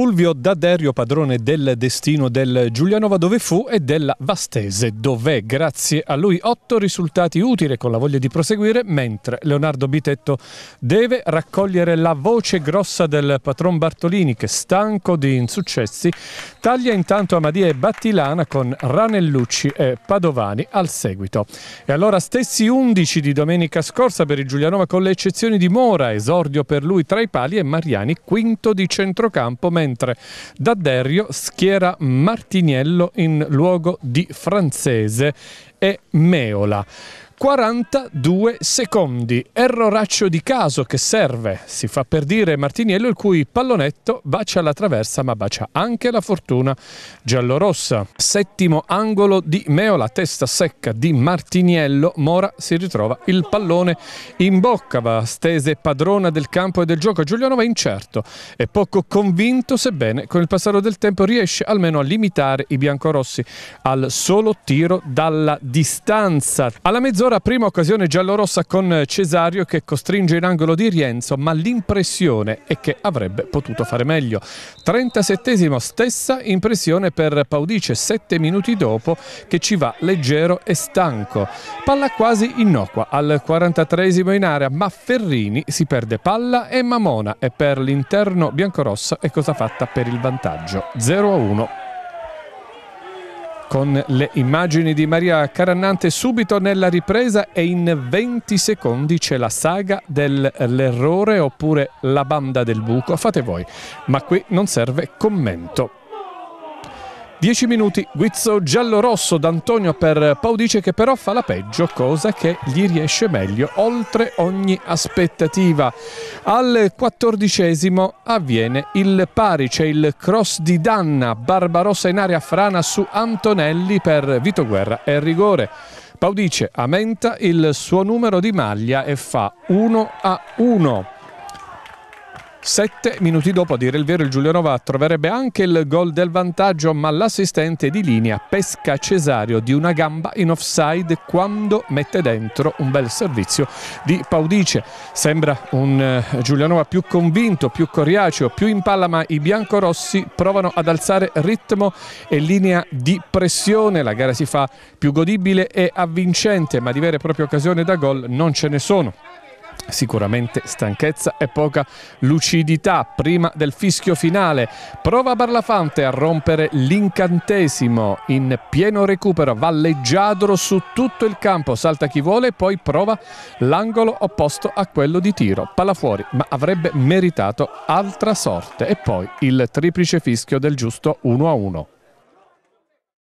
Fulvio D'Aderio, padrone del destino del Giulianova dove fu e della Vastese dov'è. Grazie a lui otto risultati utili con la voglia di proseguire, mentre Leonardo Bitetto deve raccogliere la voce grossa del patron Bartolini che stanco di insuccessi taglia intanto Amadia e Battilana con Ranellucci e Padovani al seguito. E allora stessi 11 di domenica scorsa per il Giulianova con le eccezioni di Mora, esordio per lui tra i pali e Mariani quinto di centrocampo, mentre mentre D'Adderio schiera Martiniello in luogo di Francese e Meola. 42 secondi, erroraccio di caso che serve, si fa per dire Martiniello il cui pallonetto bacia la traversa ma bacia anche la fortuna giallorossa. Settimo angolo di Meola, testa secca di Martiniello, Mora si ritrova il pallone in bocca, va stese padrona del campo e del gioco, Giuliano va incerto e poco convinto sebbene con il passare del tempo riesce almeno a limitare i biancorossi al solo tiro dalla distanza. Alla mezz'ora prima occasione giallorossa con Cesario che costringe in angolo di Rienzo, ma l'impressione è che avrebbe potuto fare meglio. 37 stessa impressione per Paudice, 7 minuti dopo che ci va leggero e stanco. Palla quasi innocua al 43 in area, ma Ferrini si perde palla e Mamona e per l'interno biancorossa e cosa fatta per il vantaggio 0-1 con le immagini di Maria Carannante subito nella ripresa e in 20 secondi c'è la saga dell'errore oppure la banda del buco, fate voi, ma qui non serve commento. 10 minuti, guizzo giallo-rosso d'Antonio per Paudice che però fa la peggio, cosa che gli riesce meglio oltre ogni aspettativa. Al quattordicesimo avviene il pari, c'è il cross di Danna, Barbarossa in aria frana su Antonelli per Vito Guerra e rigore. Paudice aumenta il suo numero di maglia e fa 1 a 1. Sette minuti dopo, a dire il vero, il Giulianova troverebbe anche il gol del vantaggio, ma l'assistente di linea pesca Cesario di una gamba in offside quando mette dentro un bel servizio di Paudice. Sembra un eh, Giulianova più convinto, più coriaceo, più in palla, ma i biancorossi provano ad alzare ritmo e linea di pressione. La gara si fa più godibile e avvincente, ma di vere e proprie occasioni da gol non ce ne sono sicuramente stanchezza e poca lucidità prima del fischio finale. Prova Barlafante a rompere l'incantesimo in pieno recupero, valleggiadro su tutto il campo, salta chi vuole e poi prova l'angolo opposto a quello di tiro. Palla fuori, ma avrebbe meritato altra sorte e poi il triplice fischio del giusto 1 a 1.